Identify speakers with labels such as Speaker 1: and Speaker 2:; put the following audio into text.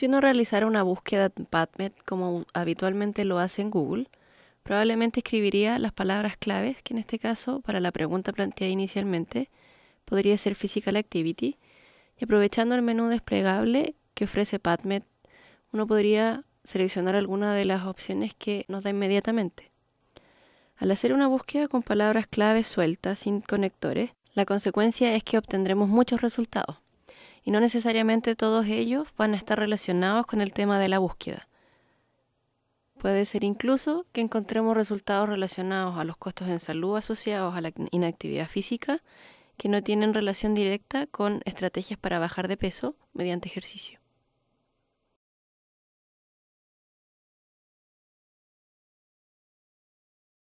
Speaker 1: Si uno realizara
Speaker 2: una búsqueda en PubMed como habitualmente lo hace en Google, probablemente escribiría las palabras claves que en este caso, para la pregunta planteada inicialmente, podría ser Physical Activity, y aprovechando el menú desplegable que ofrece PadMed, uno podría seleccionar alguna de las opciones que nos da inmediatamente. Al hacer una búsqueda con palabras claves sueltas, sin conectores, la consecuencia es que obtendremos muchos resultados y no necesariamente todos ellos van a estar relacionados con el tema de la búsqueda. Puede ser incluso que encontremos resultados relacionados a los costos en salud asociados a la inactividad física que no tienen relación directa con estrategias para bajar de peso mediante ejercicio.